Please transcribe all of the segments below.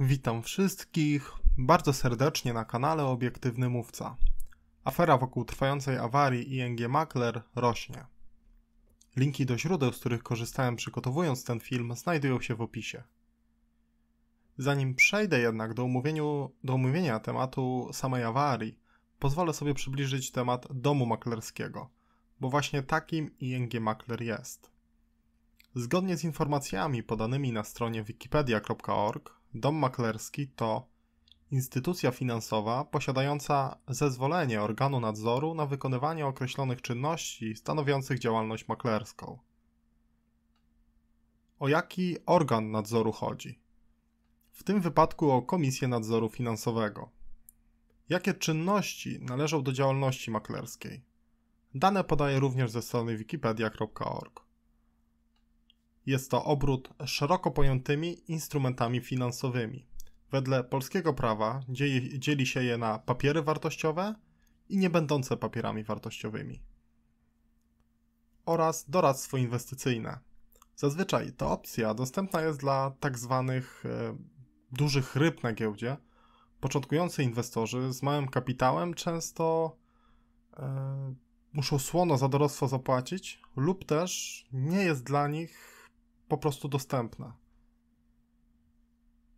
Witam wszystkich bardzo serdecznie na kanale Obiektywny Mówca. Afera wokół trwającej awarii ING Makler rośnie. Linki do źródeł, z których korzystałem przygotowując ten film, znajdują się w opisie. Zanim przejdę jednak do, do omówienia tematu samej awarii, pozwolę sobie przybliżyć temat domu maklerskiego, bo właśnie takim ING Makler jest. Zgodnie z informacjami podanymi na stronie wikipedia.org, Dom maklerski to instytucja finansowa posiadająca zezwolenie organu nadzoru na wykonywanie określonych czynności stanowiących działalność maklerską. O jaki organ nadzoru chodzi? W tym wypadku o Komisję Nadzoru Finansowego. Jakie czynności należą do działalności maklerskiej? Dane podaje również ze strony wikipedia.org. Jest to obrót szeroko pojętymi instrumentami finansowymi. Wedle polskiego prawa dzieli się je na papiery wartościowe i niebędące papierami wartościowymi oraz doradztwo inwestycyjne. Zazwyczaj ta opcja dostępna jest dla tak zwanych e, dużych ryb na giełdzie. Początkujący inwestorzy z małym kapitałem często e, muszą słono za doradztwo zapłacić lub też nie jest dla nich po prostu dostępne.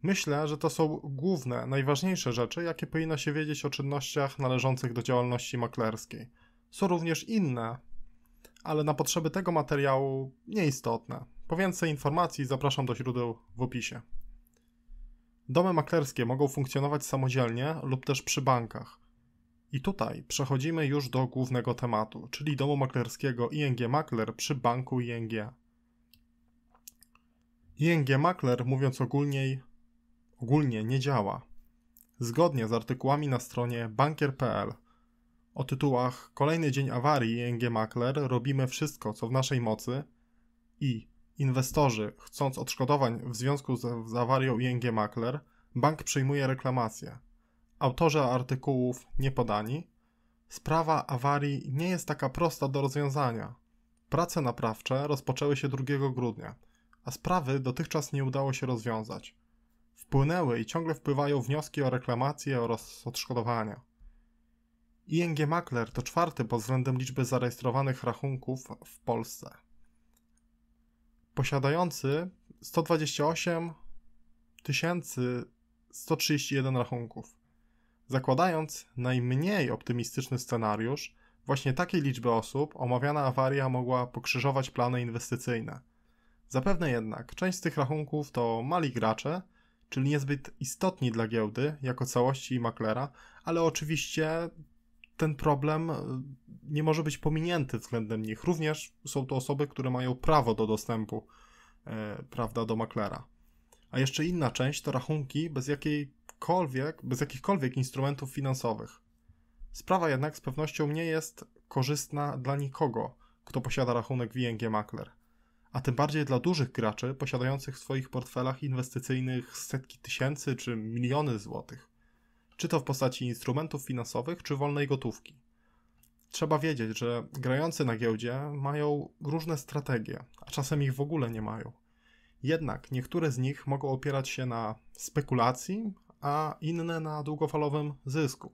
Myślę, że to są główne, najważniejsze rzeczy, jakie powinno się wiedzieć o czynnościach należących do działalności maklerskiej. Są również inne, ale na potrzeby tego materiału nieistotne. Po więcej informacji zapraszam do źródeł w opisie. Domy maklerskie mogą funkcjonować samodzielnie lub też przy bankach. I tutaj przechodzimy już do głównego tematu, czyli domu maklerskiego ING Makler przy banku ING. ING Makler, mówiąc ogólniej, ogólnie nie działa. Zgodnie z artykułami na stronie bankier.pl o tytułach Kolejny dzień awarii ING Makler robimy wszystko, co w naszej mocy i inwestorzy, chcąc odszkodowań w związku z, z awarią ING Makler, bank przyjmuje reklamację. Autorzy artykułów nie podani. Sprawa awarii nie jest taka prosta do rozwiązania. Prace naprawcze rozpoczęły się 2 grudnia a sprawy dotychczas nie udało się rozwiązać. Wpłynęły i ciągle wpływają wnioski o reklamacje oraz odszkodowania. ING Makler to czwarty pod względem liczby zarejestrowanych rachunków w Polsce. Posiadający 128 131 rachunków. Zakładając najmniej optymistyczny scenariusz, właśnie takiej liczby osób omawiana awaria mogła pokrzyżować plany inwestycyjne. Zapewne jednak część z tych rachunków to mali gracze, czyli niezbyt istotni dla giełdy jako całości i maklera, ale oczywiście ten problem e, nie może być pominięty względem nich. Również są to osoby, które mają prawo do dostępu e, prawda, do maklera. A jeszcze inna część to rachunki bez, jakiejkolwiek, bez jakichkolwiek instrumentów finansowych. Sprawa jednak z pewnością nie jest korzystna dla nikogo, kto posiada rachunek w ING Makler a tym bardziej dla dużych graczy posiadających w swoich portfelach inwestycyjnych setki tysięcy czy miliony złotych, czy to w postaci instrumentów finansowych, czy wolnej gotówki. Trzeba wiedzieć, że grający na giełdzie mają różne strategie, a czasem ich w ogóle nie mają. Jednak niektóre z nich mogą opierać się na spekulacji, a inne na długofalowym zysku.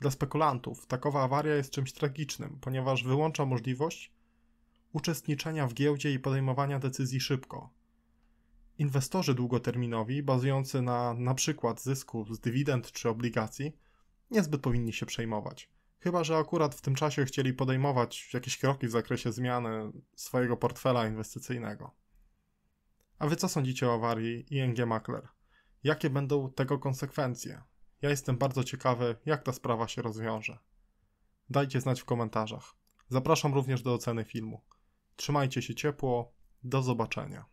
Dla spekulantów takowa awaria jest czymś tragicznym, ponieważ wyłącza możliwość uczestniczenia w giełdzie i podejmowania decyzji szybko. Inwestorzy długoterminowi, bazujący na np. zysku z dywidend czy obligacji, niezbyt powinni się przejmować. Chyba, że akurat w tym czasie chcieli podejmować jakieś kroki w zakresie zmiany swojego portfela inwestycyjnego. A wy co sądzicie o awarii ING Makler? Jakie będą tego konsekwencje? Ja jestem bardzo ciekawy, jak ta sprawa się rozwiąże. Dajcie znać w komentarzach. Zapraszam również do oceny filmu. Trzymajcie się ciepło. Do zobaczenia.